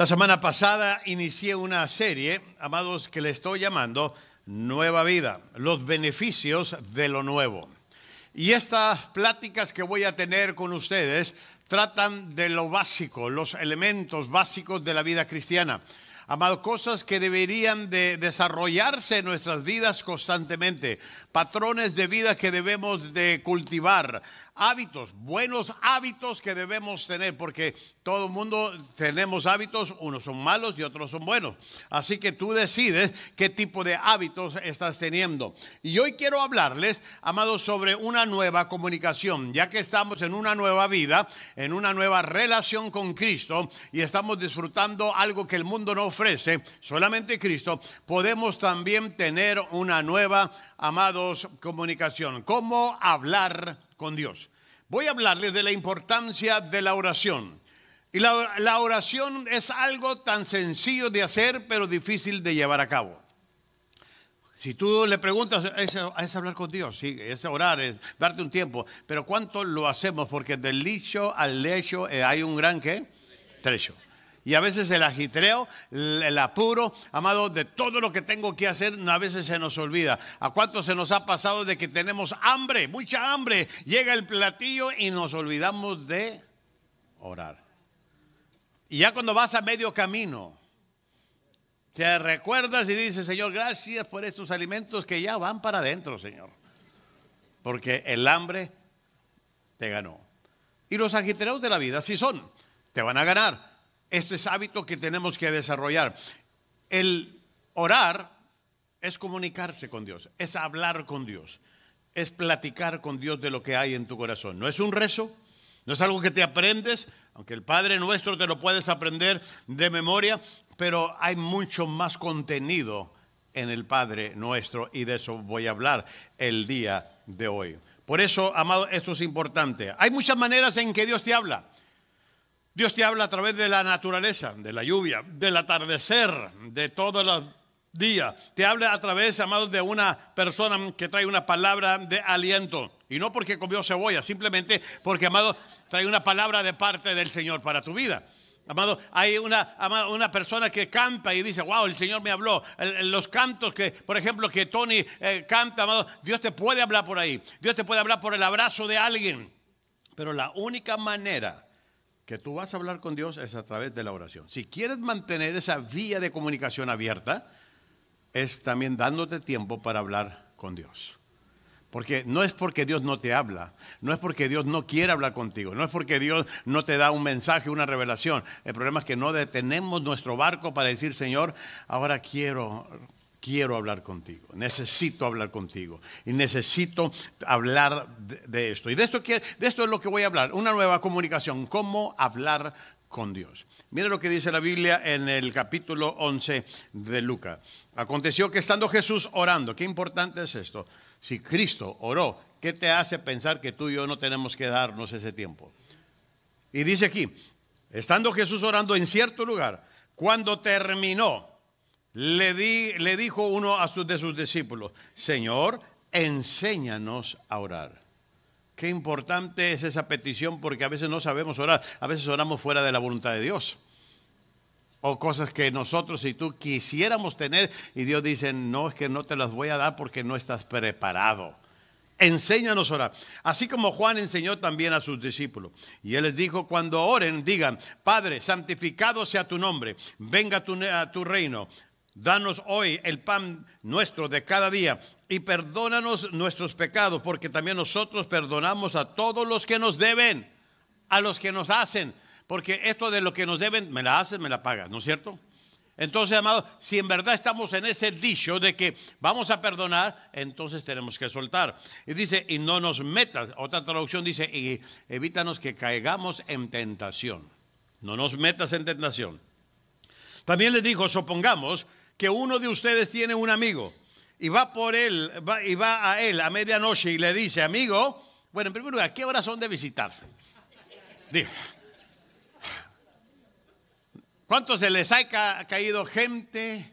La semana pasada inicié una serie, amados, que le estoy llamando Nueva Vida, los beneficios de lo nuevo. Y estas pláticas que voy a tener con ustedes tratan de lo básico, los elementos básicos de la vida cristiana. amados, cosas que deberían de desarrollarse en nuestras vidas constantemente, patrones de vida que debemos de cultivar, hábitos, buenos hábitos que debemos tener, porque todo el mundo tenemos hábitos, unos son malos y otros son buenos. Así que tú decides qué tipo de hábitos estás teniendo. Y hoy quiero hablarles, amados, sobre una nueva comunicación, ya que estamos en una nueva vida, en una nueva relación con Cristo y estamos disfrutando algo que el mundo no ofrece, solamente Cristo, podemos también tener una nueva, amados, comunicación. ¿Cómo hablar? con Dios. Voy a hablarles de la importancia de la oración. Y la, oración es algo tan sencillo de hacer, pero difícil de llevar a cabo. Si tú le preguntas, es, hablar con Dios, sí, es orar, es darte un tiempo. Pero ¿cuánto lo hacemos? Porque del dicho al lecho eh, hay un gran ¿qué? trecho. Y a veces el ajitreo, el apuro, amado, de todo lo que tengo que hacer, a veces se nos olvida. ¿A cuánto se nos ha pasado de que tenemos hambre, mucha hambre? Llega el platillo y nos olvidamos de orar. Y ya cuando vas a medio camino, te recuerdas y dices, Señor, gracias por estos alimentos que ya van para adentro, Señor. Porque el hambre te ganó. Y los agitreos de la vida sí son, te van a ganar este es hábito que tenemos que desarrollar. El orar es comunicarse con Dios, es hablar con Dios, es platicar con Dios de lo que hay en tu corazón. No es un rezo, no es algo que te aprendes, aunque el Padre nuestro te lo puedes aprender de memoria, pero hay mucho más contenido en el Padre nuestro y de eso voy a hablar el día de hoy. Por eso, amado, esto es importante. Hay muchas maneras en que Dios te habla. Dios te habla a través de la naturaleza, de la lluvia, del atardecer, de todos los días. Te habla a través, amados, de una persona que trae una palabra de aliento. Y no porque comió cebolla, simplemente porque, amado, trae una palabra de parte del Señor para tu vida. Amado, hay una, una persona que canta y dice, wow, el Señor me habló. los cantos que, por ejemplo, que Tony eh, canta, amado, Dios te puede hablar por ahí. Dios te puede hablar por el abrazo de alguien. Pero la única manera que tú vas a hablar con Dios es a través de la oración. Si quieres mantener esa vía de comunicación abierta, es también dándote tiempo para hablar con Dios. Porque no es porque Dios no te habla, no es porque Dios no quiere hablar contigo, no es porque Dios no te da un mensaje, una revelación. El problema es que no detenemos nuestro barco para decir, Señor, ahora quiero quiero hablar contigo, necesito hablar contigo y necesito hablar de, esto. Y de esto, de esto es lo que voy a hablar, una nueva comunicación, cómo hablar con Dios. Mira lo que dice la Biblia en el capítulo 11 de Lucas. Aconteció que estando Jesús orando, qué importante es esto, si Cristo oró, ¿qué te hace pensar que tú y yo no tenemos que darnos ese tiempo? Y dice aquí, estando Jesús orando en cierto lugar, cuando terminó, le, di, le dijo uno a sus, de sus discípulos, Señor, enséñanos a orar. Qué importante es esa petición porque a veces no sabemos orar, a veces oramos fuera de la voluntad de Dios. O cosas que nosotros y tú quisiéramos tener y Dios dice, no, es que no te las voy a dar porque no estás preparado. Enséñanos a orar. Así como Juan enseñó también a sus discípulos. Y él les dijo, cuando oren, digan, Padre, santificado sea tu nombre, venga a tu reino Danos hoy el pan nuestro de cada día y perdónanos nuestros pecados, porque también nosotros perdonamos a todos los que nos deben, a los que nos hacen, porque esto de lo que nos deben, me la hacen, me la pagan, ¿no es cierto? Entonces, amado, si en verdad estamos en ese dicho de que vamos a perdonar, entonces tenemos que soltar. Y dice, y no nos metas, otra traducción dice, y evítanos que caigamos en tentación. No nos metas en tentación. También le dijo, supongamos que uno de ustedes tiene un amigo y va por él, y va a él a medianoche y le dice, amigo, bueno, en primer lugar, ¿qué horas son de visitar? Dijo. ¿Cuántos se les ha caído gente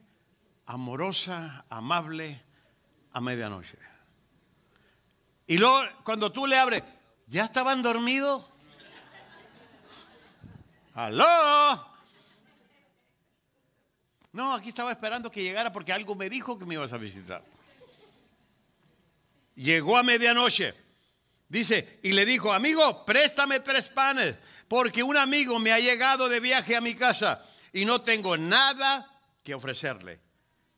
amorosa, amable a medianoche? Y luego, cuando tú le abres, ¿ya estaban dormidos? ¡Aló! No, aquí estaba esperando que llegara porque algo me dijo que me ibas a visitar. Llegó a medianoche. Dice, y le dijo, amigo, préstame tres panes, porque un amigo me ha llegado de viaje a mi casa y no tengo nada que ofrecerle.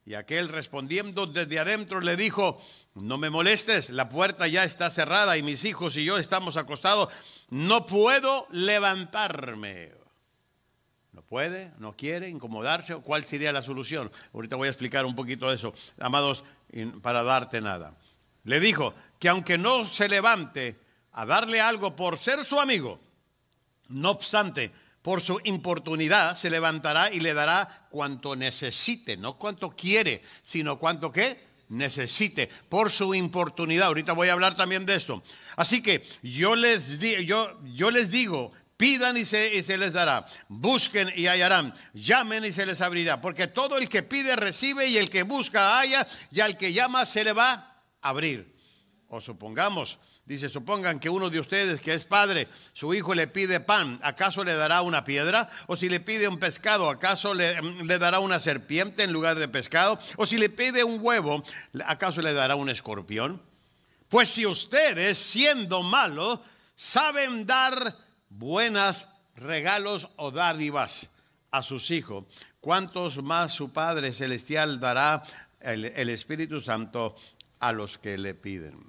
Y aquel respondiendo desde adentro le dijo, no me molestes, la puerta ya está cerrada y mis hijos y yo estamos acostados, no puedo levantarme puede, no quiere, incomodarse, ¿cuál sería la solución? Ahorita voy a explicar un poquito eso, amados, para darte nada. Le dijo que aunque no se levante a darle algo por ser su amigo, no obstante, por su importunidad se levantará y le dará cuanto necesite, no cuanto quiere, sino cuanto que necesite, por su importunidad. Ahorita voy a hablar también de esto. Así que yo les, yo, yo les digo Pidan y se, les dará. Busquen y hallarán. Llamen y se les abrirá. Porque todo el que pide recibe y el que busca halla y al que llama se le va a abrir. O supongamos, dice, supongan que uno de ustedes que es padre, su hijo le pide pan, ¿acaso le dará una piedra? O si le pide un pescado, ¿acaso le, mm, le dará una serpiente en lugar de pescado? O si le pide un huevo, ¿acaso le dará un escorpión? Pues si ustedes, siendo malos, saben dar buenas regalos o dádivas a sus hijos, cuantos más su Padre Celestial dará el, el Espíritu Santo a los que le piden.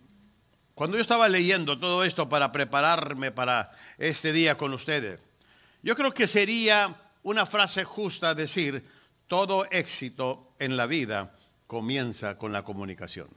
Cuando yo estaba leyendo todo esto para prepararme para este día con ustedes, yo creo que sería una frase justa decir, todo éxito en la vida comienza con la comunicación.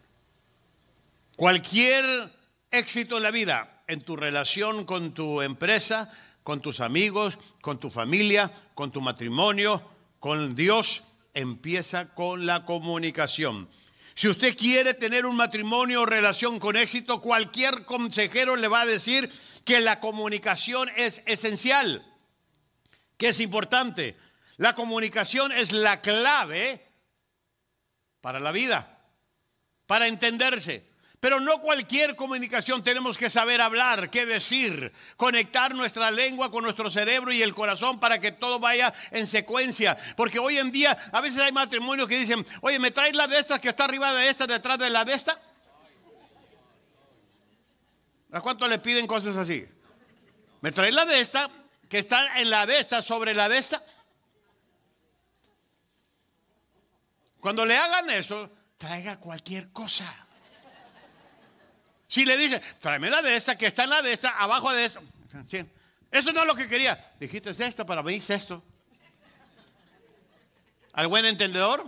Cualquier éxito en la vida en tu relación con tu empresa, con tus amigos, con tu familia, con tu matrimonio, con Dios, empieza con la comunicación. Si usted quiere tener un matrimonio o relación con éxito, cualquier consejero le va a decir que la comunicación es esencial, que es importante. La comunicación es la clave para la vida, para entenderse, pero no cualquier comunicación, tenemos que saber hablar, qué decir, conectar nuestra lengua con nuestro cerebro y el corazón para que todo vaya en secuencia. Porque hoy en día a veces hay matrimonios que dicen, oye, ¿me traes la de estas que está arriba de esta, detrás de la de esta? ¿A cuánto le piden cosas así? ¿Me traes la de esta que está en la de esta, sobre la de esta? Cuando le hagan eso, traiga cualquier cosa. Si le dice, tráeme la de esta, que está en la de esta, abajo de esta. Eso no es lo que quería. Dijiste es para mí es esto. ¿Al buen entendedor?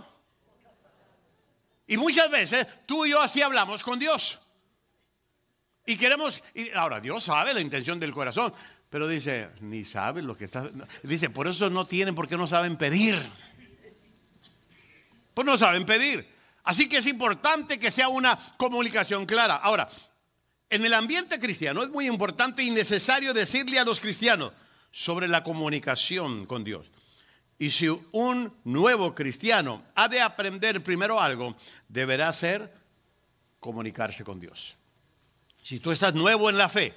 Y muchas veces tú y yo así hablamos con Dios. Y queremos, y ahora Dios sabe la intención del corazón, pero dice, ni sabe lo que está. Dice, por eso no tienen, porque no saben pedir. Pues no saben pedir. Así que es importante que sea una comunicación clara. Ahora, en el ambiente cristiano es muy importante y necesario decirle a los cristianos sobre la comunicación con Dios. Y si un nuevo cristiano ha de aprender primero algo, deberá ser comunicarse con Dios. Si tú estás nuevo en la fe,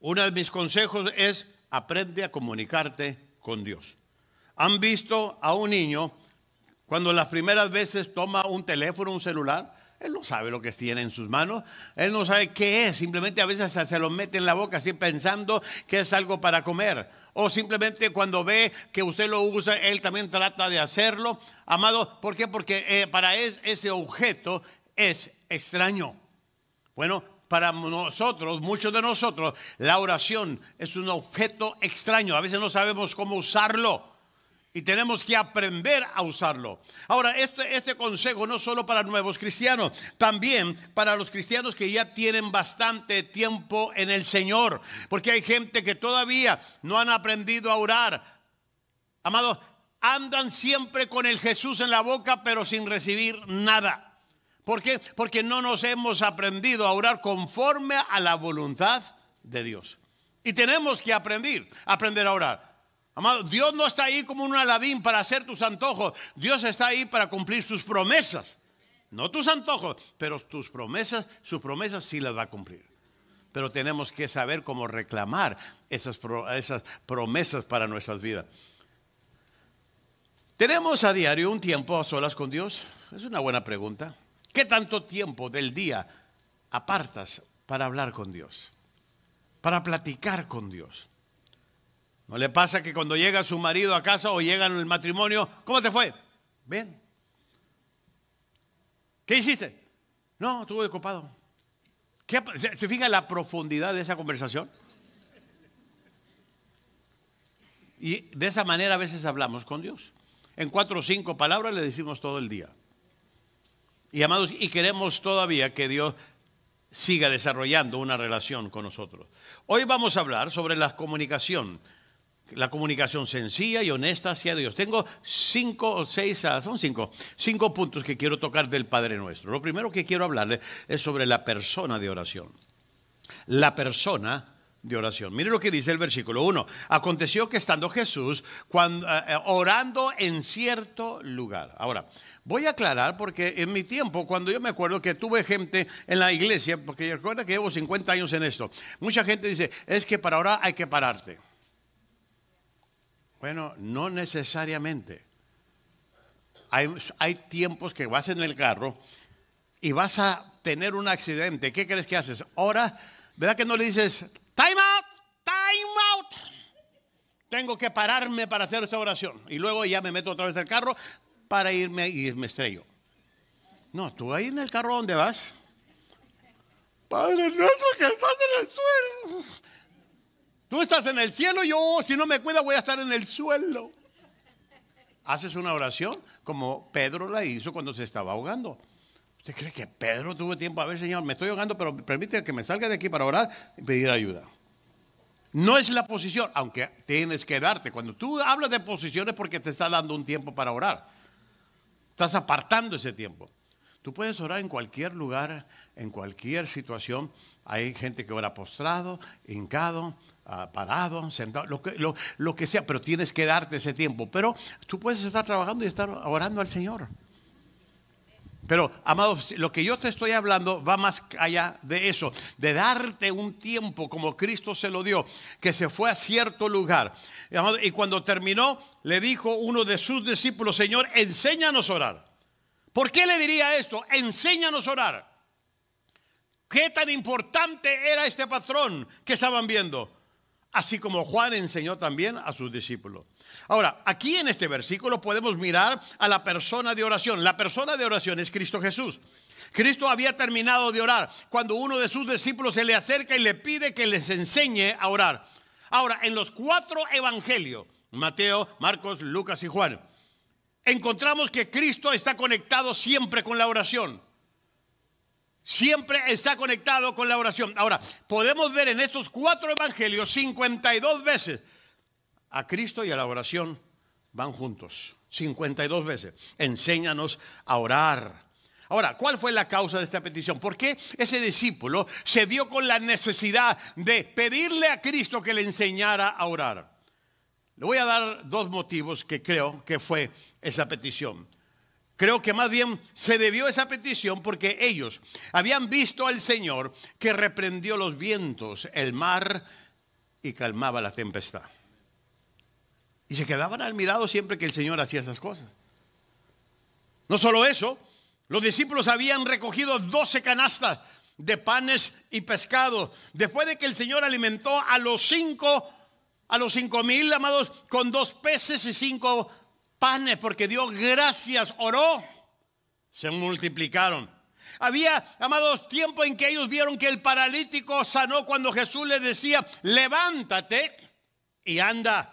uno de mis consejos es aprende a comunicarte con Dios. Han visto a un niño cuando las primeras veces toma un teléfono, un celular, él no sabe lo que tiene en sus manos, él no sabe qué es, simplemente a veces se lo mete en la boca así pensando que es algo para comer. O simplemente cuando ve que usted lo usa, él también trata de hacerlo. Amado, ¿por qué? Porque eh, para él ese objeto es extraño. Bueno, para nosotros, muchos de nosotros, la oración es un objeto extraño. A veces no sabemos cómo usarlo y tenemos que aprender a usarlo. Ahora, este, este, consejo no solo para nuevos cristianos, también para los cristianos que ya tienen bastante tiempo en el Señor, porque hay gente que todavía no han aprendido a orar. Amados, andan siempre con el Jesús en la boca, pero sin recibir nada. ¿Por qué? Porque no nos hemos aprendido a orar conforme a la voluntad de Dios. Y tenemos que aprender, aprender a orar. Amado, Dios no está ahí como un aladín para hacer tus antojos. Dios está ahí para cumplir sus promesas. No tus antojos, pero tus promesas, sus promesas sí las va a cumplir. Pero tenemos que saber cómo reclamar esas, esas promesas para nuestras vidas. ¿Tenemos a diario un tiempo a solas con Dios? Es una buena pregunta. ¿Qué tanto tiempo del día apartas para hablar con Dios? Para platicar con Dios ¿No le pasa que cuando llega su marido a casa o llega en el matrimonio, ¿cómo te fue? Bien. ¿Qué hiciste? No, estuve ocupado. ¿Qué, ¿Se fija la profundidad de esa conversación? Y de esa manera a veces hablamos con Dios. En cuatro o cinco palabras le decimos todo el día. Y amados, y queremos todavía que Dios siga desarrollando una relación con nosotros. Hoy vamos a hablar sobre la comunicación la comunicación sencilla y honesta hacia Dios. Tengo cinco o seis, ah, son cinco, cinco puntos que quiero tocar del Padre Nuestro. Lo primero que quiero hablarle es sobre la persona de oración. La persona de oración. Mire lo que dice el versículo 1. Aconteció que estando Jesús cuando, eh, eh, orando en cierto lugar. Ahora, voy a aclarar porque en mi tiempo, cuando yo me acuerdo que tuve gente en la iglesia, porque recuerda que llevo 50 años en esto, mucha gente dice, es que para ahora hay que pararte. Bueno, no necesariamente. Hay, tiempos que vas en el carro y vas a tener un accidente. ¿Qué crees que haces? Ahora, ¿verdad que no le dices, time out, time out? Tengo que pararme para hacer esa oración. Y luego ya me meto otra vez al carro para irme y me estrello. No, tú ahí en el carro, ¿dónde vas? Padre nuestro que estás en el suelo. Tú estás en el cielo, yo si no me cuida voy a estar en el suelo. Haces una oración como Pedro la hizo cuando se estaba ahogando. ¿Usted cree que Pedro tuvo tiempo? A ver, Señor, me estoy ahogando, pero permíteme que me salga de aquí para orar y pedir ayuda. No es la posición, aunque tienes que darte. Cuando tú hablas de posiciones porque te está dando un tiempo para orar. Estás apartando ese tiempo. Tú puedes orar en cualquier lugar, en cualquier situación. Hay gente que ora postrado, hincado, ah, parado, sentado, lo que, que sea, pero tienes que darte ese tiempo. Pero tú puedes estar trabajando y estar orando al Señor. Pero, amados, lo que yo te estoy hablando va más allá de eso, de darte un tiempo como Cristo se lo dio, que se fue a cierto lugar. Y cuando terminó, le dijo uno de sus discípulos, Señor, enséñanos a orar. ¿Por qué le diría esto? Enséñanos a orar. ¿Qué tan importante era este patrón que estaban viendo? Así como Juan enseñó también a sus discípulos. Ahora, aquí en este versículo podemos mirar a la persona de oración. La persona de oración es Cristo Jesús. Cristo había terminado de orar cuando uno de sus discípulos se le acerca y le pide que les enseñe a orar. Ahora, en los cuatro evangelios, Mateo, Marcos, Lucas y Juan, encontramos que Cristo está conectado siempre con la oración. Siempre está conectado con la oración. Ahora, podemos ver en estos cuatro evangelios 52 veces a Cristo y a la oración van juntos. 52 veces. Enséñanos a orar. Ahora, ¿cuál fue la causa de esta petición? ¿Por qué ese discípulo se vio con la necesidad de pedirle a Cristo que le enseñara a orar? Le voy a dar dos motivos que creo que fue esa petición. Creo que más bien se debió esa petición porque ellos habían visto al Señor que reprendió los vientos, el mar y calmaba la tempestad. Y se quedaban admirados siempre que el Señor hacía esas cosas. No solo eso, los discípulos habían recogido 12 canastas de panes y pescado después de que el Señor alimentó a los cinco a los cinco mil, amados, con dos peces y cinco panes, porque dio gracias, oró, se multiplicaron. Había, amados, tiempo en que ellos vieron que el paralítico sanó cuando Jesús le decía, levántate y anda.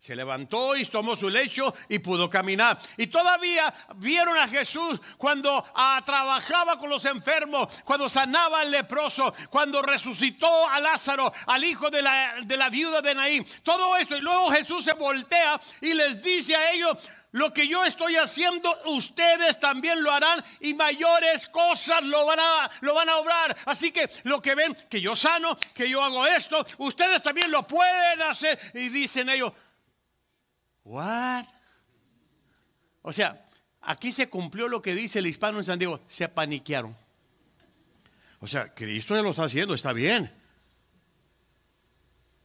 Se levantó y tomó su lecho y pudo caminar. Y todavía vieron a Jesús cuando ah, trabajaba con los enfermos, cuando sanaba al leproso, cuando resucitó a Lázaro, al hijo de la, viuda de Naín. Todo eso. Y luego Jesús se voltea y les dice a ellos, lo que yo estoy haciendo, ustedes también lo harán y mayores cosas lo van, lo van a obrar. Así que lo que ven, que yo sano, que yo hago esto, ustedes también lo pueden hacer. Y dicen ellos, ¿What? O sea, aquí se cumplió lo que dice el hispano en San Diego, se paniquearon. O sea, Cristo ya lo está haciendo, está bien.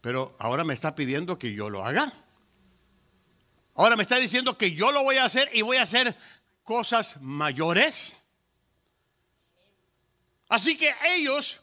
Pero ahora me está pidiendo que yo lo haga. Ahora me está diciendo que yo lo voy a hacer y voy a hacer cosas mayores. Así que ellos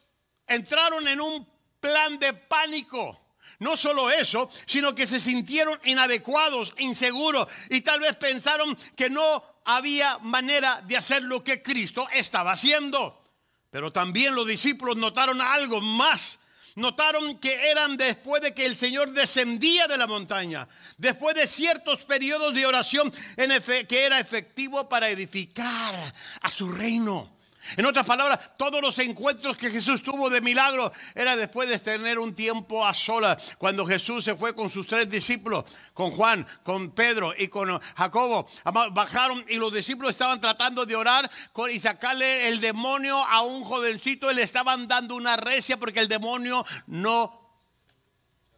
entraron en un plan de pánico. No solo eso, sino que se sintieron inadecuados, inseguros y tal vez pensaron que no había manera de hacer lo que Cristo estaba haciendo. Pero también los discípulos notaron algo más. Notaron que eran después de que el Señor descendía de la montaña, después de ciertos periodos de oración en que era efectivo para edificar a su reino. En otras palabras, todos los encuentros que Jesús tuvo de milagro era después de tener un tiempo a solas. Cuando Jesús se fue con sus tres discípulos, con Juan, con Pedro y con Jacobo, bajaron y los discípulos estaban tratando de orar y sacarle el demonio a un jovencito y le estaban dando una recia porque el demonio no,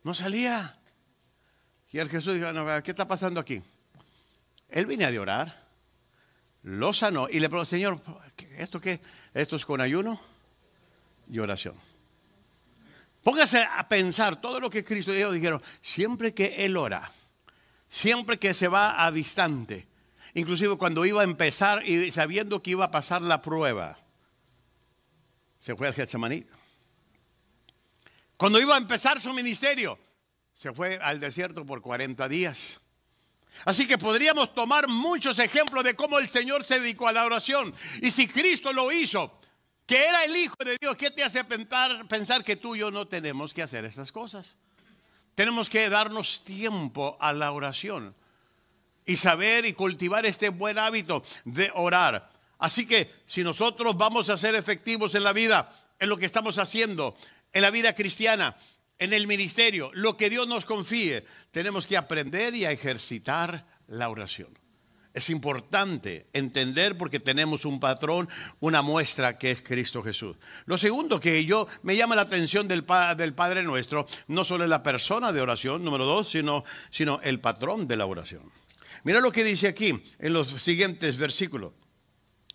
no salía. Y el Jesús dijo, no, ¿qué está pasando aquí? Él vino a orar, lo sanó y le preguntó, Señor, ¿Esto qué? Esto es con ayuno y oración. Póngase a pensar todo lo que Cristo y Dios dijeron. Siempre que Él ora, siempre que se va a distante, inclusive cuando iba a empezar y sabiendo que iba a pasar la prueba, se fue al Getsemaní. Cuando iba a empezar su ministerio, se fue al desierto por 40 días. Así que podríamos tomar muchos ejemplos de cómo el Señor se dedicó a la oración. Y si Cristo lo hizo, que era el Hijo de Dios, ¿qué te hace pensar, que tú y yo no tenemos que hacer estas cosas? Tenemos que darnos tiempo a la oración y saber y cultivar este buen hábito de orar. Así que si nosotros vamos a ser efectivos en la vida, en lo que estamos haciendo, en la vida cristiana, en el ministerio, lo que Dios nos confíe, tenemos que aprender y a ejercitar la oración. Es importante entender porque tenemos un patrón, una muestra que es Cristo Jesús. Lo segundo que yo me llama la atención del, del Padre Nuestro, no solo es la persona de oración, número dos, sino, sino el patrón de la oración. Mira lo que dice aquí en los siguientes versículos.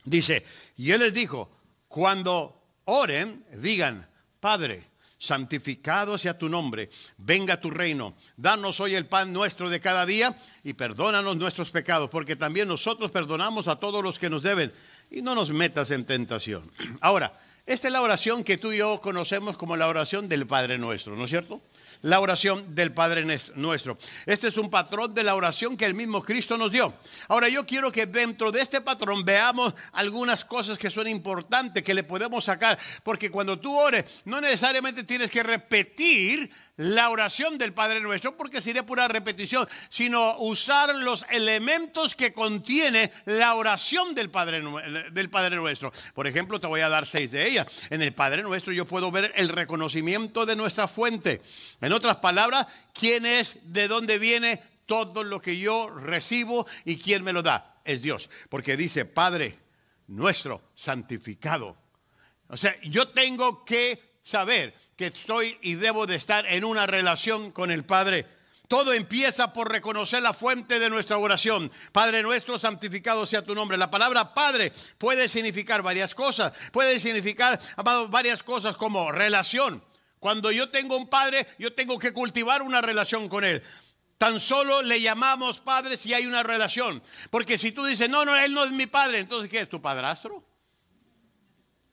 Dice, y Él les dijo, cuando oren, digan, Padre, santificado sea tu nombre, venga tu reino, danos hoy el pan nuestro de cada día y perdónanos nuestros pecados, porque también nosotros perdonamos a todos los que nos deben y no nos metas en tentación. Ahora, esta es la oración que tú y yo conocemos como la oración del Padre Nuestro, ¿no es cierto? la oración del Padre nuestro. Este es un patrón de la oración que el mismo Cristo nos dio. Ahora yo quiero que dentro de este patrón veamos algunas cosas que son importantes, que le podemos sacar, porque cuando tú ores, no necesariamente tienes que repetir la oración del Padre Nuestro porque sería pura repetición, sino usar los elementos que contiene la oración del Padre, del Padre Nuestro. Por ejemplo, te voy a dar seis de ellas. En el Padre Nuestro yo puedo ver el reconocimiento de nuestra fuente. En otras palabras, quién es, de dónde viene todo lo que yo recibo y quién me lo da. Es Dios, porque dice, Padre nuestro, santificado. O sea, yo tengo que saber que estoy y debo de estar en una relación con el Padre. Todo empieza por reconocer la fuente de nuestra oración. Padre nuestro, santificado sea tu nombre. La palabra Padre puede significar varias cosas. Puede significar, amado, varias cosas como relación. Cuando yo tengo un padre, yo tengo que cultivar una relación con él. Tan solo le llamamos padre si hay una relación. Porque si tú dices, no, no, él no es mi padre, entonces ¿qué es tu padrastro?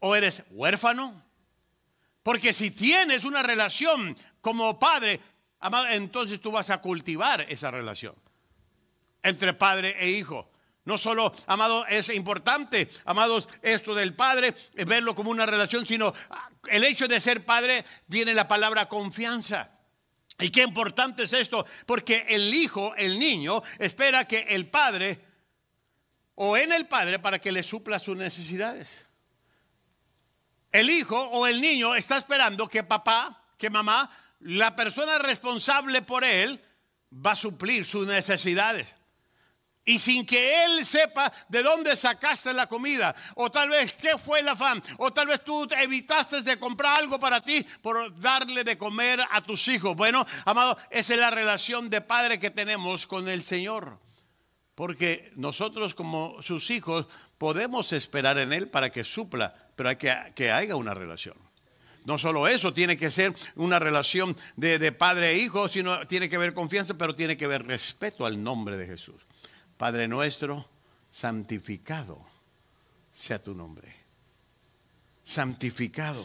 ¿O eres huérfano? Porque si tienes una relación como padre, amado, entonces tú vas a cultivar esa relación entre padre e hijo. No solo, amado, es importante, amados, esto del padre, eh, verlo como una relación, sino ah, el hecho de ser padre viene la palabra confianza. Y qué importante es esto, porque el hijo, el niño, espera que el padre o en el padre para que le supla sus necesidades. El hijo o el niño está esperando que papá, que mamá, la persona responsable por él, va a suplir sus necesidades. Y sin que él sepa de dónde sacaste la comida, o tal vez qué fue el afán, o tal vez tú evitaste de comprar algo para ti por darle de comer a tus hijos. Bueno, amado, esa es la relación de padre que tenemos con el Señor. Porque nosotros como sus hijos podemos esperar en Él para que supla pero hay que que haya una relación. No solo eso, tiene que ser una relación de, padre e hijo, sino tiene que haber confianza, pero tiene que haber respeto al nombre de Jesús. Padre nuestro, santificado sea tu nombre. Santificado.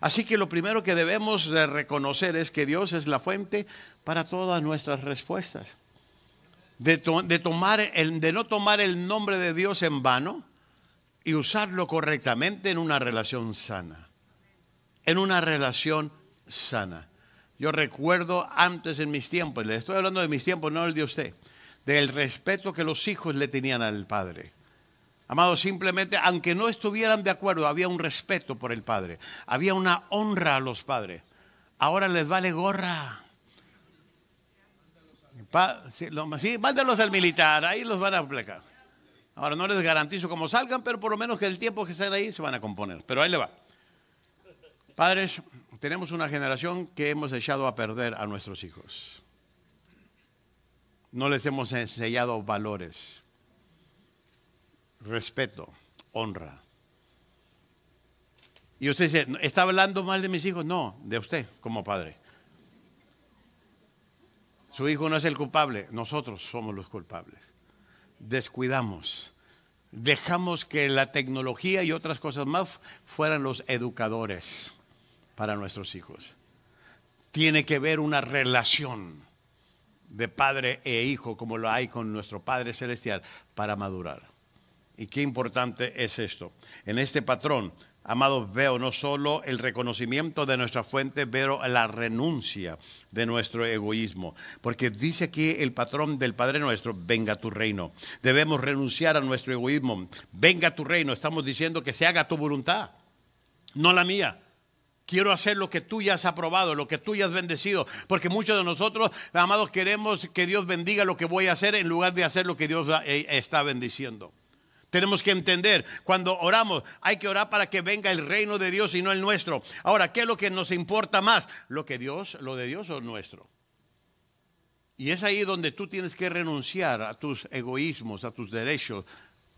Así que lo primero que debemos reconocer es que Dios es la fuente para todas nuestras respuestas. De, de, tomar el, de no tomar el nombre de Dios en vano, y usarlo correctamente en una relación sana. En una relación sana. Yo recuerdo antes en mis tiempos, le estoy hablando de mis tiempos, no el de usted, del respeto que los hijos le tenían al padre. Amado, simplemente, aunque no estuvieran de acuerdo, había un respeto por el padre, había una honra a los padres. Ahora les vale gorra. sí, al militar, ahí los van a aplicar. Ahora no les garantizo cómo salgan, pero por lo menos que el tiempo que estén ahí se van a componer. Pero ahí le va. Padres, tenemos una generación que hemos echado a perder a nuestros hijos. No les hemos enseñado valores, respeto, honra. Y usted dice, ¿está hablando mal de mis hijos? No, de usted como padre. Su hijo no es el culpable, nosotros somos los culpables descuidamos. Dejamos que la tecnología y otras cosas más fueran los educadores para nuestros hijos. Tiene que haber una relación de padre e hijo como lo hay con nuestro Padre Celestial para madurar. Y qué importante es esto. En este patrón Amados, veo no solo el reconocimiento de nuestra fuente, pero la renuncia de nuestro egoísmo. Porque dice aquí el patrón del Padre nuestro, venga tu reino. Debemos renunciar a nuestro egoísmo. Venga tu reino. Estamos diciendo que se haga tu voluntad, no la mía. Quiero hacer lo que tú ya has aprobado, lo que tú ya has bendecido, porque muchos de nosotros, amados, queremos que Dios bendiga lo que voy a hacer en lugar de hacer lo que Dios eh, está bendiciendo. Tenemos que entender, cuando oramos, hay que orar para que venga el reino de Dios y no el nuestro. Ahora, ¿qué es lo que nos importa más? ¿Lo que Dios, lo de Dios o nuestro? Y es ahí donde tú tienes que renunciar a tus egoísmos, a tus derechos,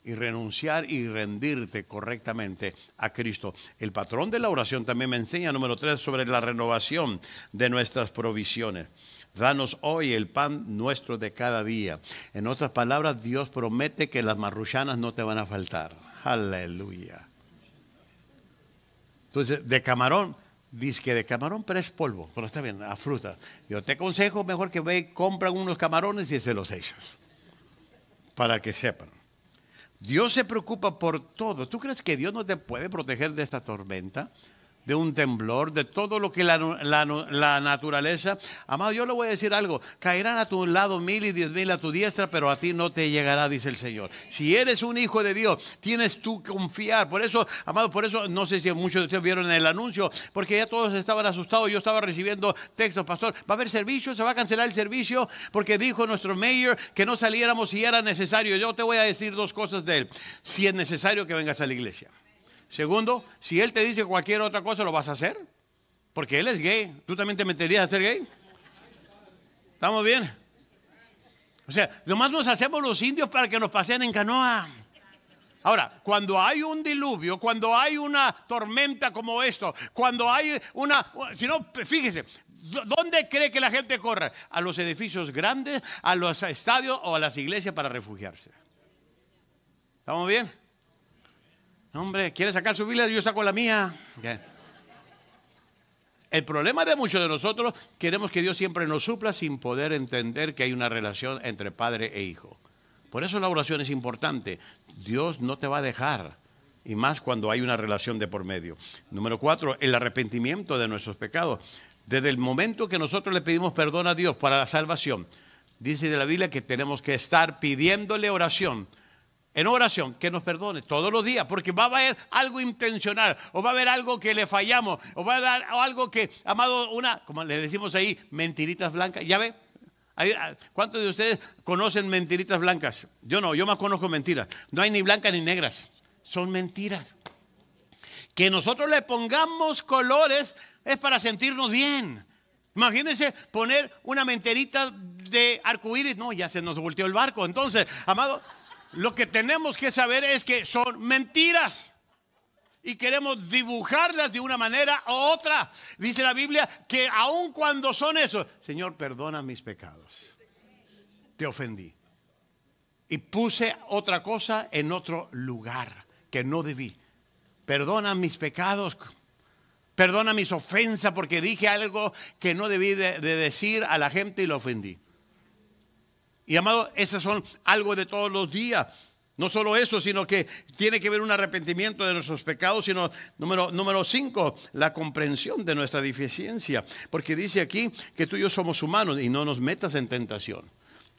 y renunciar y rendirte correctamente a Cristo. El patrón de la oración también me enseña, número tres, sobre la renovación de nuestras provisiones. Danos hoy el pan nuestro de cada día. En otras palabras, Dios promete que las marruchanas no te van a faltar. Aleluya. Entonces, de camarón, dice que de camarón, pero es polvo, pero está bien, a fruta. Yo te aconsejo mejor que ve, compran unos camarones y se los echas. Para que sepan. Dios se preocupa por todo. ¿Tú crees que Dios no te puede proteger de esta tormenta? de un temblor, de todo lo que la, naturaleza. Amado, yo le voy a decir algo, caerán a tu lado mil y diez mil a tu diestra, pero a ti no te llegará, dice el Señor. Si eres un hijo de Dios, tienes tú que confiar. Por eso, amado, por eso no sé si muchos de ustedes vieron el anuncio, porque ya todos estaban asustados, yo estaba recibiendo textos, pastor, va a haber servicio, se va a cancelar el servicio, porque dijo nuestro mayor que no saliéramos si era necesario. Yo te voy a decir dos cosas de él, si es necesario que vengas a la iglesia. Segundo, si él te dice cualquier otra cosa, ¿lo vas a hacer? Porque él es gay. ¿Tú también te meterías a ser gay? ¿Estamos bien? O sea, nomás nos hacemos los indios para que nos paseen en canoa. Ahora, cuando hay un diluvio, cuando hay una tormenta como esto, cuando hay una... Si no, fíjese, ¿dónde cree que la gente corre? A los edificios grandes, a los estadios o a las iglesias para refugiarse. ¿Estamos bien? Hombre, ¿quiere sacar su Biblia? Yo saco la mía. El problema de muchos de nosotros, queremos que Dios siempre nos supla sin poder entender que hay una relación entre padre e hijo. Por eso la oración es importante. Dios no te va a dejar. Y más cuando hay una relación de por medio. Número cuatro, el arrepentimiento de nuestros pecados. Desde el momento que nosotros le pedimos perdón a Dios para la salvación, dice de la Biblia que tenemos que estar pidiéndole oración en oración que nos perdone todos los días, porque va a haber algo intencional, o va a haber algo que le fallamos, o va a haber algo que, amado, una, como le decimos ahí, mentiritas blancas, ya ve. Ah, ¿Cuántos de ustedes conocen mentiritas blancas? Yo no, yo más conozco mentiras. No hay ni blancas ni negras, son mentiras. Que nosotros le pongamos colores es para sentirnos bien. Imagínense poner una menterita de arcoíris, no, ya se nos volteó el barco. Entonces, amado, lo que tenemos que saber es que son mentiras. Y queremos dibujarlas de una manera u otra. Dice la Biblia que aun cuando son eso, Señor, perdona mis pecados. Te ofendí. Y puse otra cosa en otro lugar que no debí. Perdona mis pecados, perdona mis ofensas porque dije algo que no debí de, decir a la gente y lo ofendí. Y amado, esas son algo de todos los días. No solo eso, sino que tiene que ver un arrepentimiento de nuestros pecados, sino número, número cinco, la comprensión de nuestra deficiencia. Porque dice aquí que tú y yo somos humanos y no nos metas en tentación.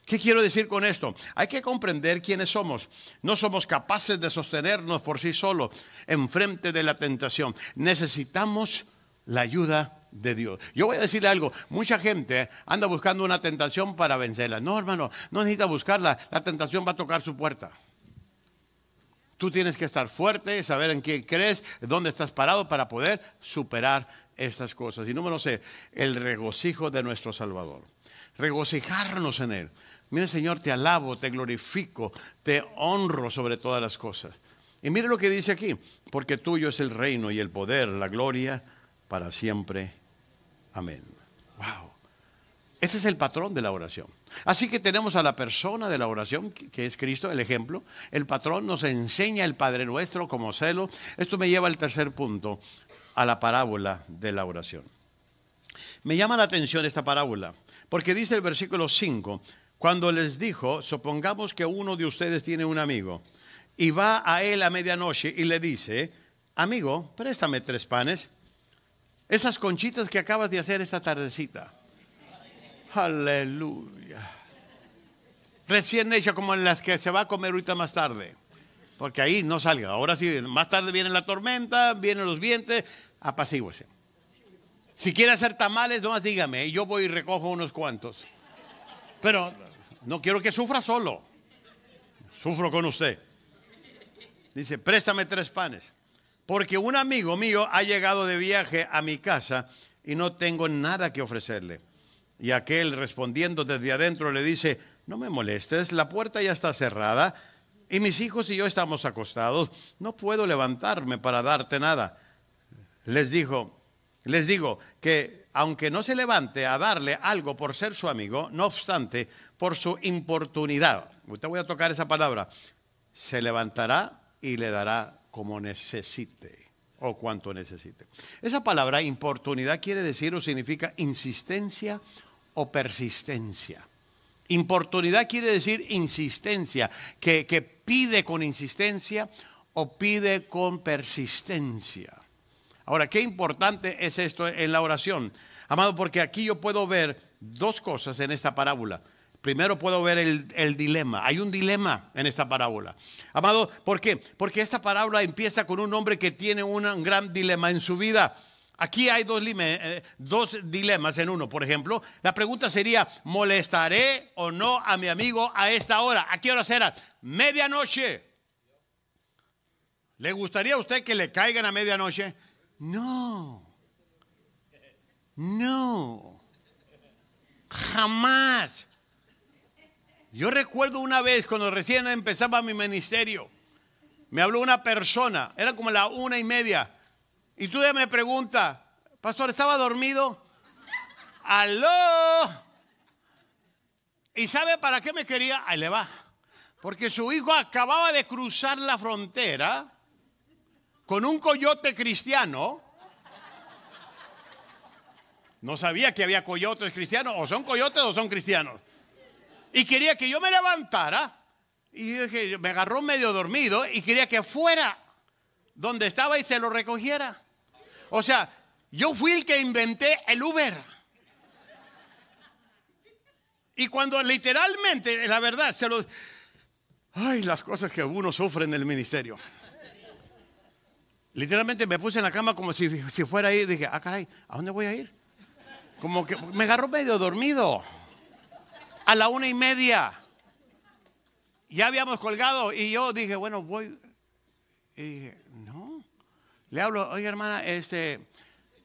¿Qué quiero decir con esto? Hay que comprender quiénes somos. No somos capaces de sostenernos por sí solos en frente de la tentación. Necesitamos la ayuda de Dios. Yo voy a decirle algo, mucha gente anda buscando una tentación para vencerla. No, hermano, no necesita buscarla, la tentación va a tocar su puerta. Tú tienes que estar fuerte, saber en qué crees, dónde estás parado para poder superar estas cosas. Y número seis, el regocijo de nuestro Salvador. Regocijarnos en Él. Mire, Señor, te alabo, te glorifico, te honro sobre todas las cosas. Y mire lo que dice aquí, porque tuyo es el reino y el poder, la gloria para siempre. Amén. Wow. Este es el patrón de la oración. Así que tenemos a la persona de la oración, que es Cristo, el ejemplo. El patrón nos enseña el Padre Nuestro como celo. Esto me lleva al tercer punto, a la parábola de la oración. Me llama la atención esta parábola, porque dice el versículo 5, cuando les dijo, supongamos que uno de ustedes tiene un amigo y va a él a medianoche y le dice, amigo, préstame tres panes esas conchitas que acabas de hacer esta tardecita. Aleluya. Recién hecha como en las que se va a comer ahorita más tarde. Porque ahí no salga. Ahora sí, más tarde viene la tormenta, vienen los vientos, apacíguese. Si quiere hacer tamales, nomás dígame, yo voy y recojo unos cuantos. Pero no quiero que sufra solo. Sufro con usted. Dice, préstame tres panes. Porque un amigo mío ha llegado de viaje a mi casa y no tengo nada que ofrecerle. Y aquel respondiendo desde adentro le dice, no me molestes, la puerta ya está cerrada y mis hijos y yo estamos acostados, no puedo levantarme para darte nada. Les dijo, les digo que aunque no se levante a darle algo por ser su amigo, no obstante, por su importunidad, usted voy a tocar esa palabra, se levantará y le dará como necesite o cuanto necesite. Esa palabra importunidad quiere decir o significa insistencia o persistencia. Importunidad quiere decir insistencia, que, que pide con insistencia o pide con persistencia. Ahora, qué importante es esto en la oración. Amado, porque aquí yo puedo ver dos cosas en esta parábola. Primero puedo ver el, dilema. Hay un dilema en esta parábola. Amado, ¿por qué? Porque esta parábola empieza con un hombre que tiene un gran dilema en su vida. Aquí hay dos, eh, dos dilemas en uno, por ejemplo. La pregunta sería, ¿molestaré o no a mi amigo a esta hora? ¿A qué hora será? Medianoche. ¿Le gustaría a usted que le caigan a medianoche? No. No. Jamás. Yo recuerdo una vez cuando recién empezaba mi ministerio, me habló una persona, era como la una y media, y tú ya me pregunta, pastor, ¿estaba dormido? ¡Aló! ¿Y sabe para qué me quería? Ahí le va. Porque su hijo acababa de cruzar la frontera con un coyote cristiano. No sabía que había coyotes cristianos, o son coyotes o son cristianos y quería que yo me levantara. Y dije, me agarró medio dormido y quería que fuera donde estaba y se lo recogiera. O sea, yo fui el que inventé el Uber. Y cuando literalmente, la verdad, se los... Ay, las cosas que uno sufre en el ministerio. Literalmente me puse en la cama como si, si fuera ahí. Dije, ah, caray, ¿a dónde voy a ir? Como que me agarró medio dormido a la una y media. Ya habíamos colgado y yo dije, bueno, voy. Y dije, no. Le hablo, oye hermana, este,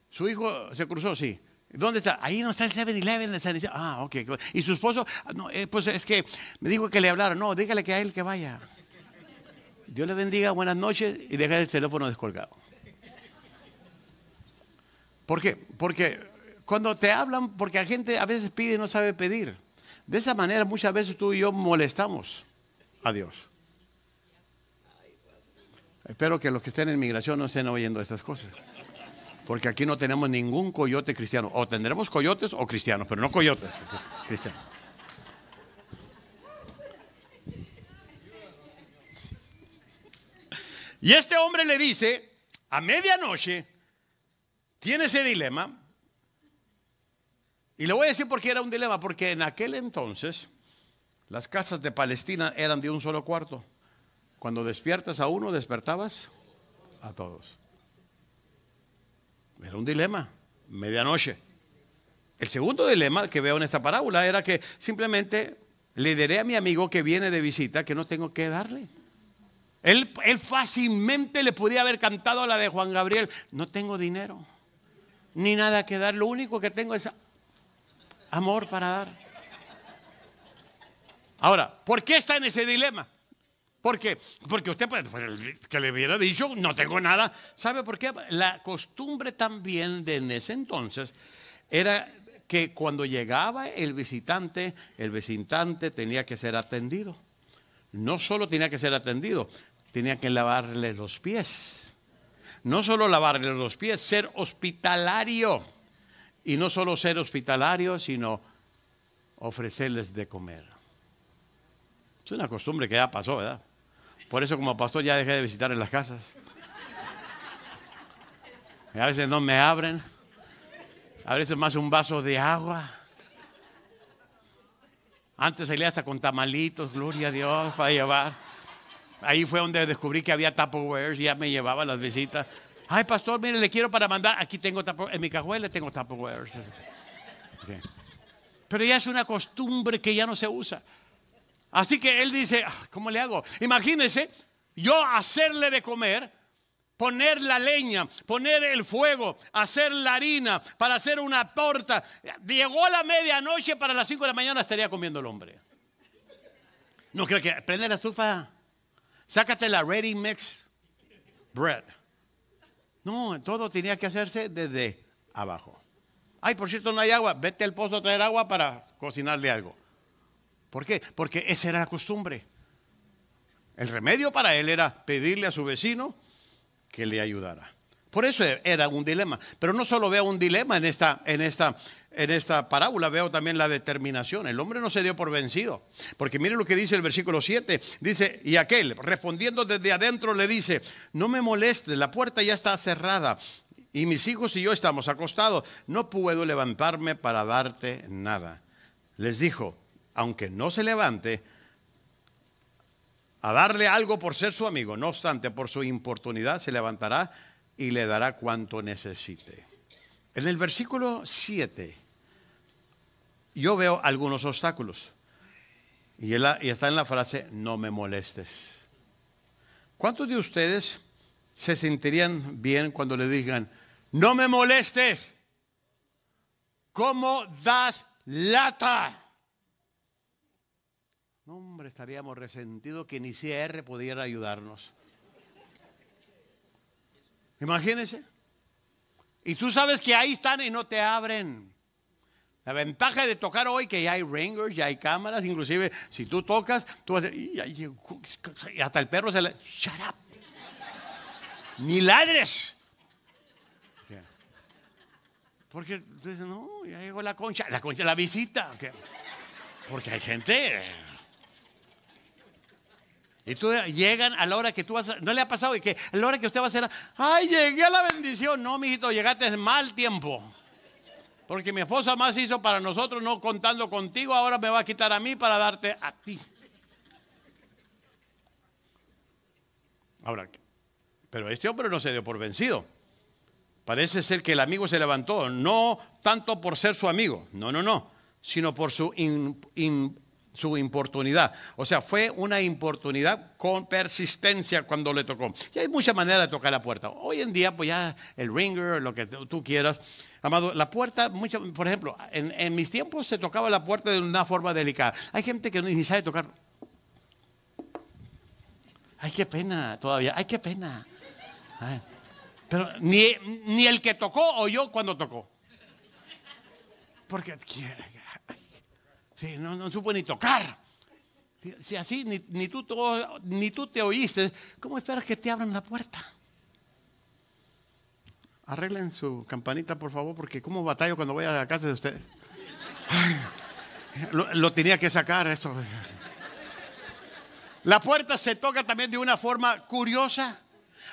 su hijo se cruzó, sí. ¿Dónde está? Ahí no está el 7-Eleven. Ah, ok. ¿Y su esposo? Ah, no, eh, pues es que me dijo que le hablaron. No, dígale que a él que vaya. Dios le bendiga, buenas noches y deja el teléfono descolgado. ¿Por qué? Porque cuando te hablan, porque la gente a veces pide y no sabe pedir. De esa manera muchas veces tú y yo molestamos a Dios. Espero que los que estén en migración no estén oyendo estas cosas. Porque aquí no tenemos ningún coyote cristiano. O tendremos coyotes o cristianos, pero no coyotes. Cristianos. Y este hombre le dice, a medianoche, tiene ese dilema, y le voy a decir por qué era un dilema, porque en aquel entonces las casas de Palestina eran de un solo cuarto. Cuando despiertas a uno, despertabas a todos. Era un dilema, medianoche. El segundo dilema que veo en esta parábola era que simplemente le diré a mi amigo que viene de visita que no tengo que darle. Él, fácilmente le podía haber cantado la de Juan Gabriel, no tengo dinero, ni nada que dar, lo único que tengo es amor para dar. Ahora, ¿por qué está en ese dilema? ¿Por qué? Porque usted, pues, pues que le hubiera dicho, no tengo nada. ¿Sabe por qué? La costumbre también de en ese entonces era que cuando llegaba el visitante, el visitante tenía que ser atendido. No solo tenía que ser atendido, tenía que lavarle los pies. No solo lavarle los pies, ser hospitalario. Y no solo ser hospitalarios, sino ofrecerles de comer. Es una costumbre que ya pasó, ¿verdad? Por eso como pastor ya dejé de visitar en las casas. a veces no me abren. A veces más un vaso de agua. Antes salía hasta con tamalitos, gloria a Dios, para llevar. Ahí fue donde descubrí que había Tupperwares y ya me llevaba las visitas. Ay, pastor, mire, le quiero para mandar. Aquí tengo En mi cajuela tengo Tupperware. Pero ya es una costumbre que ya no se usa. Así que él dice, ah, ¿cómo le hago? imagínese yo hacerle de comer, poner la leña, poner el fuego, hacer la harina para hacer una torta. Llegó la medianoche para las 5 de la mañana estaría comiendo el hombre. No creo que prende la estufa, sácate la ready mix bread. No, todo tenía que hacerse desde abajo. Ay, por cierto, no hay agua. Vete al pozo a traer agua para cocinarle algo. ¿Por qué? Porque esa era la costumbre. El remedio para él era pedirle a su vecino que le ayudara. Por eso era un dilema. Pero no solo veo un dilema en esta, en esta en esta parábola veo también la determinación. El hombre no se dio por vencido. Porque mire lo que dice el versículo 7. Dice, y aquel, respondiendo desde adentro, le dice, no me molestes, la puerta ya está cerrada. Y mis hijos y yo estamos acostados. No puedo levantarme para darte nada. Les dijo, aunque no se levante, a darle algo por ser su amigo. No obstante, por su importunidad se levantará y le dará cuanto necesite. En el versículo 7 yo veo algunos obstáculos. Y, él, está en la frase, no me molestes. ¿Cuántos de ustedes se sentirían bien cuando le digan, no me molestes? ¿Cómo das lata? No, hombre, estaríamos resentidos que ni CR pudiera ayudarnos. Imagínense. Y tú sabes que ahí están y no te abren. La ventaja de tocar hoy que ya hay ringers, ya hay cámaras, inclusive si tú tocas, tú vas a, y hasta el perro se le shut up. Ni ladres. Porque entonces, no, ya llegó la concha, la concha la visita. Porque hay gente. Eh. Y tú llegan a la hora que tú vas a, ¿No le ha pasado? Y que a la hora que usted va a hacer. ¡Ay, llegué a la bendición! No, mijito, llegaste mal tiempo. Porque mi esposa más hizo para nosotros, no contando contigo, ahora me va a quitar a mí para darte a ti. Ahora, pero este hombre no se dio por vencido. Parece ser que el amigo se levantó, no tanto por ser su amigo, no, no, no, sino por su su importunidad. O sea, fue una importunidad con persistencia cuando le tocó. Y hay muchas maneras de tocar la puerta. Hoy en día, pues ya el ringer, lo que tú quieras. Amado, la puerta, por ejemplo, en, mis tiempos se tocaba la puerta de una forma delicada. Hay gente que ni sabe tocar. Ay, qué pena todavía. Ay, qué pena. Pero ni, el que tocó o yo cuando tocó. Porque no, supo ni tocar. Si así ni, ni, tú, ni tú te oíste, ¿cómo esperas que te abran la puerta? Arreglen su campanita, por favor, porque como batallo cuando voy a la casa de ustedes. Lo, tenía que sacar eso La puerta se toca también de una forma curiosa.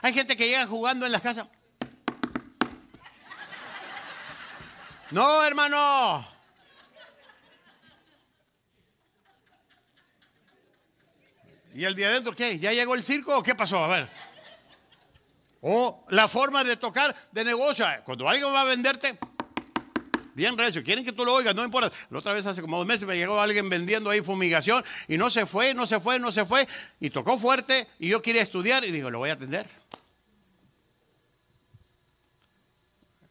Hay gente que llega jugando en las casas. No, hermano. ¿Y el de adentro qué? ¿Ya llegó el circo o qué pasó? A ver. O oh. la forma de tocar de negocio. Cuando alguien va a venderte, bien recio, quieren que tú lo oigas, no importa. La otra vez hace como dos meses me llegó alguien vendiendo ahí fumigación y no se fue, no se fue, no se fue. Y tocó fuerte y yo quería estudiar y digo, lo voy a atender.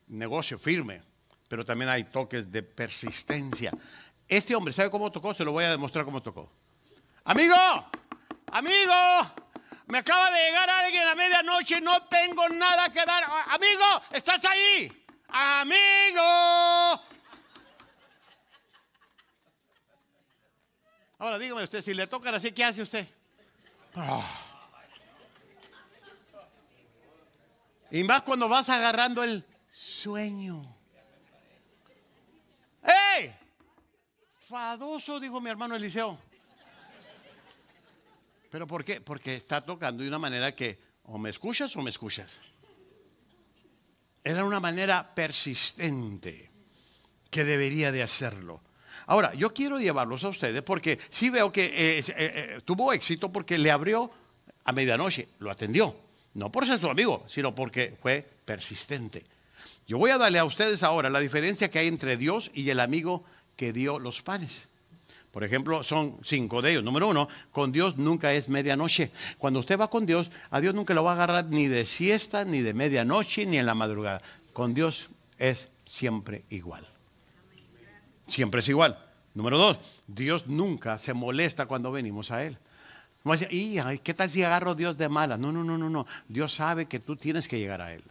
Negocio firme, pero también hay toques de persistencia. Este hombre, ¿sabe cómo tocó? Se lo voy a demostrar cómo tocó. Amigo, Amigo, me acaba de llegar alguien a medianoche, no tengo nada que dar. Ah, amigo, ¿estás ahí? Amigo. Ahora dígame usted, si le tocan así, ¿qué hace usted? Ah. Y más cuando vas agarrando el sueño. ¡Ey! Fadoso, dijo mi hermano Eliseo. ¿Pero por qué? Porque está tocando de una manera que o me escuchas o me escuchas. Era una manera persistente que debería de hacerlo. Ahora, yo quiero llevarlos a ustedes porque sí veo que eh, eh, eh, tuvo éxito porque le abrió a medianoche, lo atendió. No por ser su amigo, sino porque fue persistente. Yo voy a darle a ustedes ahora la diferencia que hay entre Dios y el amigo que dio los panes. Por ejemplo, son cinco de ellos. Número uno, con Dios nunca es medianoche. Cuando usted va con Dios, a Dios nunca lo va a agarrar ni de siesta, ni de medianoche, ni en la madrugada. Con Dios es siempre igual. Siempre es igual. Número dos, Dios nunca se molesta cuando venimos a Él. No y ¿qué tal si agarro Dios de mala? No, no, no, no, no. Dios sabe que tú tienes que llegar a Él.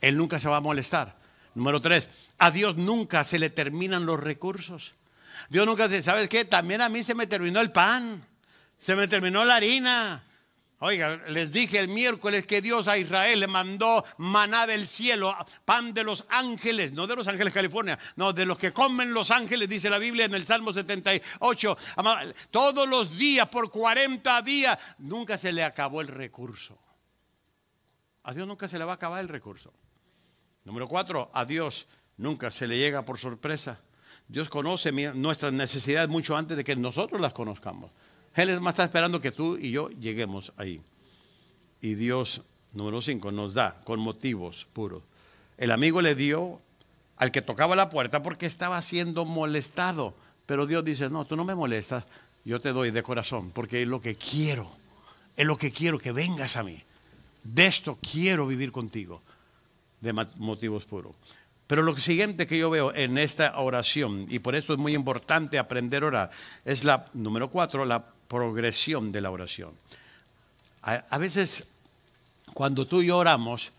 Él nunca se va a molestar. Número tres, a Dios nunca se le terminan los recursos. Dios nunca se ¿sabes qué? También a mí se me terminó el pan, se me terminó la harina. Oiga, les dije el miércoles que Dios a Israel le mandó maná del cielo, pan de los ángeles, no de los ángeles de California, no, de los que comen los ángeles, dice la Biblia en el Salmo 78. Todos los días, por 40 días, nunca se le acabó el recurso. A Dios nunca se le va a acabar el recurso. Número cuatro, a Dios nunca se le llega por sorpresa. Dios conoce nuestras necesidades mucho antes de que nosotros las conozcamos. Él es más está esperando que tú y yo lleguemos ahí. Y Dios, número 5, nos da con motivos puros. El amigo le dio al que tocaba la puerta porque estaba siendo molestado. Pero Dios dice, no, tú no me molestas, yo te doy de corazón, porque es lo que quiero, es lo que quiero, que vengas a mí. De esto quiero vivir contigo, de motivos puros. Pero lo siguiente que yo veo en esta oración, y por esto es muy importante aprender a orar, es la número cuatro, la progresión de la oración. A, veces, cuando tú y yo oramos,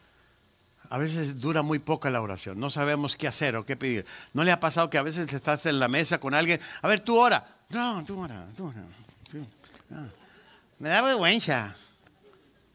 a veces dura muy poca la oración, no sabemos qué hacer o qué pedir. ¿No le ha pasado que a veces estás en la mesa con alguien, a ver, tú ora? No, tú ora, tú ora. Ah. Me da vergüenza.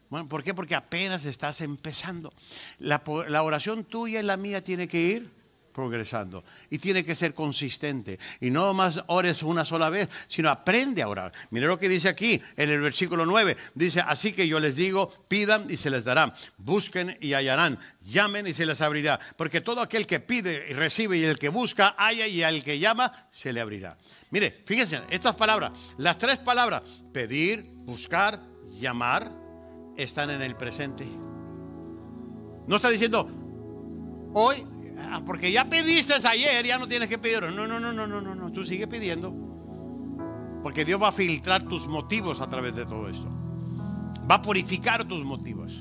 Bueno, ¿por qué? Porque apenas estás empezando. La, oración tuya y la mía tiene que ir progresando y tiene que ser consistente. Y no más ores una sola vez, sino aprende a orar. mire lo que dice aquí en el versículo 9. Dice, así que yo les digo, pidan y se les dará. Busquen y hallarán. Llamen y se les abrirá. Porque todo aquel que pide y recibe y el que busca, haya y al que llama, se le abrirá. Mire, fíjense, estas palabras, las tres palabras, pedir, buscar, llamar están en el presente. No está diciendo, hoy, ah, porque ya pediste ayer, ya no tienes que pedir. No, no, no, no, no, no, no. Tú sigue pidiendo. Porque Dios va a filtrar tus motivos a través de todo esto. Va a purificar tus motivos.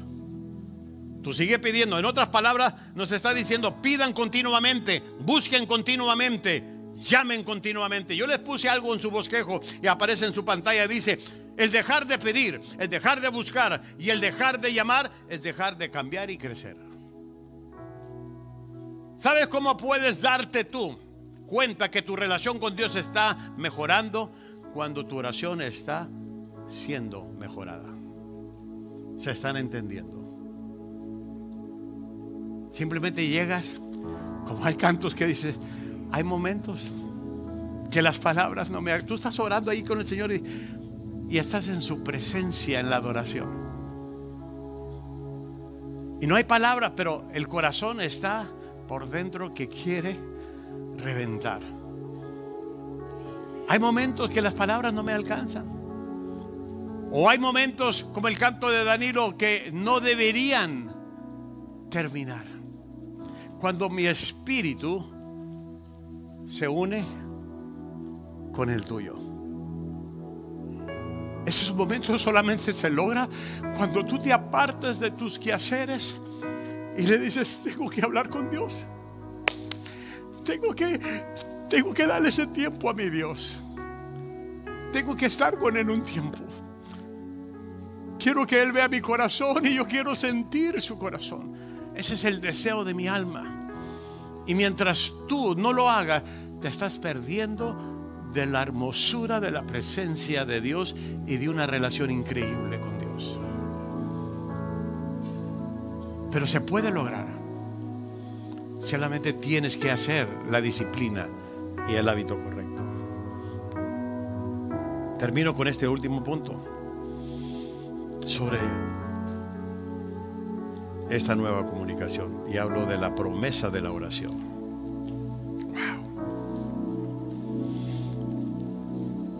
Tú sigue pidiendo. En otras palabras, nos está diciendo, pidan continuamente, busquen continuamente, llamen continuamente. Yo les puse algo en su bosquejo y aparece en su pantalla. Dice, el dejar de pedir, el dejar de buscar y el dejar de llamar es dejar de cambiar y crecer. ¿Sabes cómo puedes darte tú cuenta que tu relación con Dios está mejorando cuando tu oración está siendo mejorada? Se están entendiendo. Simplemente llegas, como hay cantos que dicen, hay momentos que las palabras no me... Tú estás orando ahí con el Señor y y estás en su presencia en la adoración. Y no hay palabras, pero el corazón está por dentro que quiere reventar. Hay momentos que las palabras no me alcanzan. O hay momentos como el canto de Danilo que no deberían terminar. Cuando mi espíritu se une con el tuyo. Esos momentos solamente se logra cuando tú te apartas de tus quehaceres y le dices, tengo que hablar con Dios. Tengo que, tengo que darle ese tiempo a mi Dios. Tengo que estar con Él un tiempo. Quiero que Él vea mi corazón y yo quiero sentir su corazón. Ese es el deseo de mi alma. Y mientras tú no lo hagas, te estás perdiendo de la hermosura de la presencia de Dios y de una relación increíble con Dios. Pero se puede lograr. Solamente tienes que hacer la disciplina y el hábito correcto. Termino con este último punto sobre esta nueva comunicación y hablo de la promesa de la oración.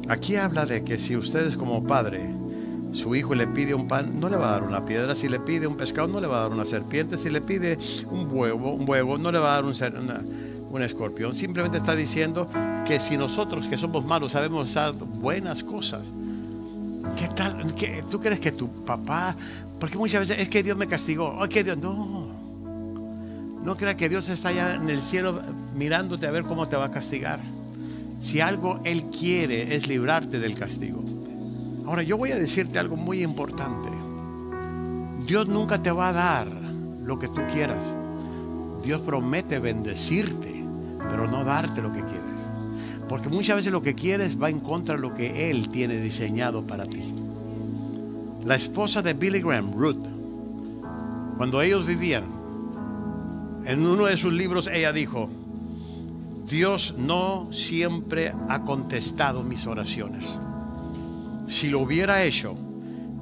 Aquí habla de que si ustedes como padre, su hijo le pide un pan, no le va a dar una piedra, si le pide un pescado, no le va a dar una serpiente, si le pide un huevo, un huevo, no le va a dar un, escorpión. Simplemente está diciendo que si nosotros que somos malos sabemos dar buenas cosas, ¿qué tal? ¿Qué, ¿Tú crees que tu papá, porque muchas veces es que Dios me castigó, ay que Dios, no, no crea que Dios está allá en el cielo mirándote a ver cómo te va a castigar. Si algo Él quiere es librarte del castigo. Ahora yo voy a decirte algo muy importante. Dios nunca te va a dar lo que tú quieras. Dios promete bendecirte, pero no darte lo que quieres. Porque muchas veces lo que quieres va en contra de lo que Él tiene diseñado para ti. La esposa de Billy Graham, Ruth, cuando ellos vivían, en uno de sus libros ella dijo, Dios no siempre ha contestado mis oraciones. Si lo hubiera hecho,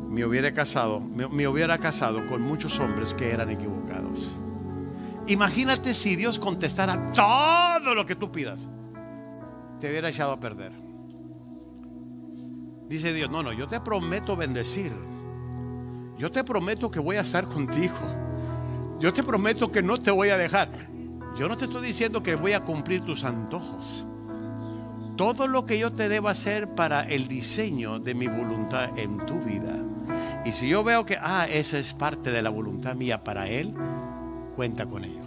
me hubiera casado, me, hubiera casado con muchos hombres que eran equivocados. Imagínate si Dios contestara todo lo que tú pidas, te hubiera echado a perder. Dice Dios, no, no, yo te prometo bendecir. Yo te prometo que voy a estar contigo. Yo te prometo que no te voy a dejar. Yo no te estoy diciendo que voy a cumplir tus antojos. Todo lo que yo te debo hacer para el diseño de mi voluntad en tu vida. Y si yo veo que, ah, esa es parte de la voluntad mía para Él, cuenta con ello.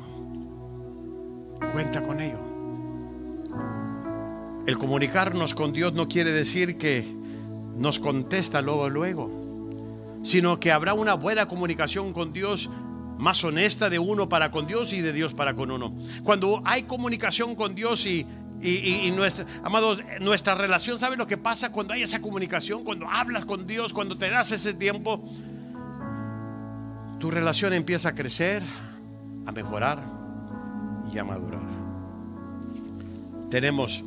Cuenta con ello. El comunicarnos con Dios no quiere decir que nos contesta luego, luego, sino que habrá una buena comunicación con Dios más honesta de uno para con Dios y de Dios para con uno. Cuando hay comunicación con Dios y, nuestra, amados, nuestra relación, ¿sabes lo que pasa cuando hay esa comunicación? Cuando hablas con Dios, cuando te das ese tiempo, tu relación empieza a crecer, a mejorar y a madurar. Tenemos,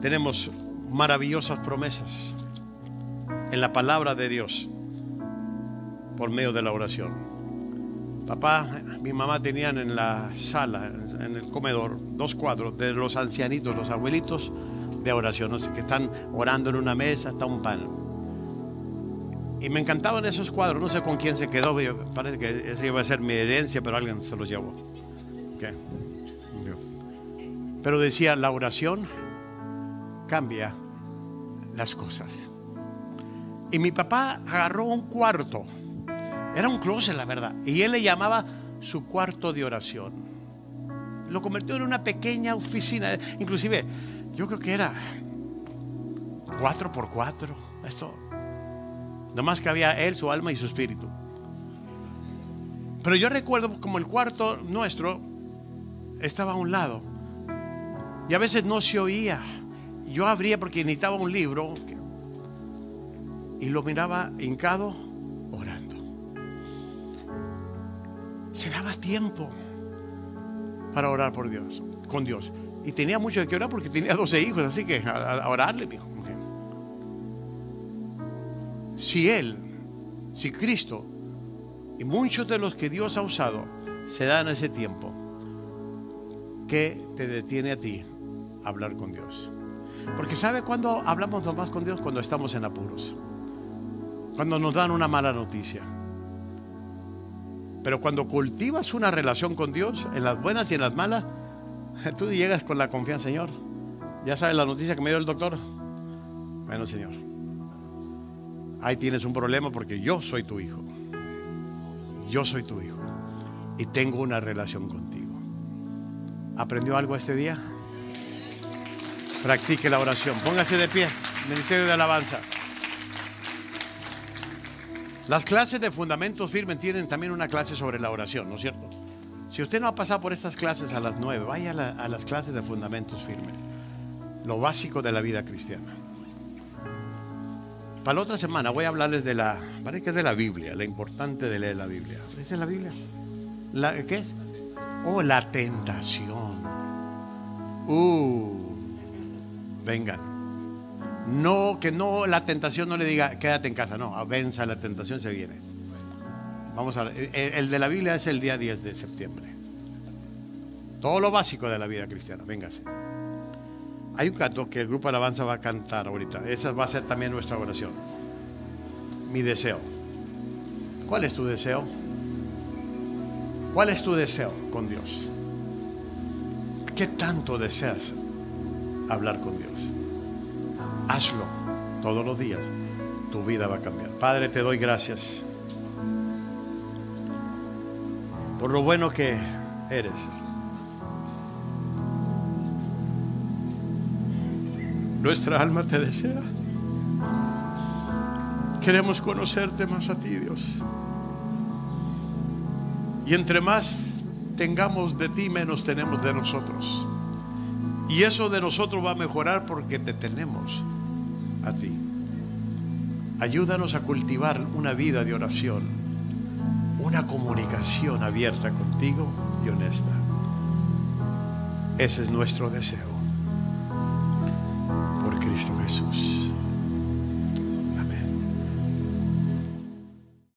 tenemos maravillosas promesas en la palabra de Dios por medio de la oración. Papá, mi mamá tenían en la sala, en el comedor, dos cuadros de los ancianitos, los abuelitos de oración, no sé que están orando en una mesa, hasta un pan. Y me encantaban esos cuadros, no sé con quién se quedó, parece que ese iba a ser mi herencia, pero alguien se los llevó. Pero decía, la oración cambia las cosas. Y mi papá agarró un cuarto era un closet, la verdad. Y él le llamaba su cuarto de oración. Lo convirtió en una pequeña oficina. Inclusive, yo creo que era cuatro por cuatro. Esto. Nomás que había él, su alma y su espíritu. Pero yo recuerdo como el cuarto nuestro estaba a un lado. Y a veces no se oía. Yo abría porque necesitaba un libro. Y lo miraba hincado se daba tiempo para orar por Dios, con Dios. Y tenía mucho que orar porque tenía 12 hijos, así que a, orarle, mi hijo. Si Él, si Cristo y muchos de los que Dios ha usado se dan ese tiempo, ¿qué te detiene a ti hablar con Dios? Porque ¿sabe cuándo hablamos nomás con Dios? Cuando estamos en apuros, cuando nos dan una mala noticia pero cuando cultivas una relación con Dios, en las buenas y en las malas, tú llegas con la confianza, Señor. Ya sabes la noticia que me dio el doctor. Bueno, Señor, ahí tienes un problema porque yo soy tu hijo. Yo soy tu hijo. Y tengo una relación contigo. ¿Aprendió algo este día? Practique la oración. Póngase de pie. Ministerio de Alabanza. Las clases de fundamentos firmes tienen también una clase sobre la oración, ¿no es cierto? Si usted no ha pasado por estas clases a las nueve, vaya a, las clases de fundamentos firmes, lo básico de la vida cristiana. Para la otra semana voy a hablarles de la, parece que es de la Biblia, la importante de leer la Biblia. ¿Dice la Biblia? ¿Qué es? Oh, la tentación. Uh, vengan. No, que no la tentación no le diga quédate en casa, no, venza la tentación se viene. Vamos a el, el de la Biblia es el día 10 de septiembre. Todo lo básico de la vida cristiana, véngase. Hay un canto que el grupo Alabanza va a cantar ahorita. Esa va a ser también nuestra oración. Mi deseo. ¿Cuál es tu deseo? ¿Cuál es tu deseo con Dios? ¿Qué tanto deseas hablar con Dios? hazlo todos los días, tu vida va a cambiar. Padre, te doy gracias por lo bueno que eres. Nuestra alma te desea. Queremos conocerte más a ti, Dios. Y entre más tengamos de ti, menos tenemos de nosotros. Y eso de nosotros va a mejorar porque te tenemos ti. Ayúdanos a cultivar una vida de oración, una comunicación abierta contigo y honesta. Ese es nuestro deseo. Por Cristo Jesús.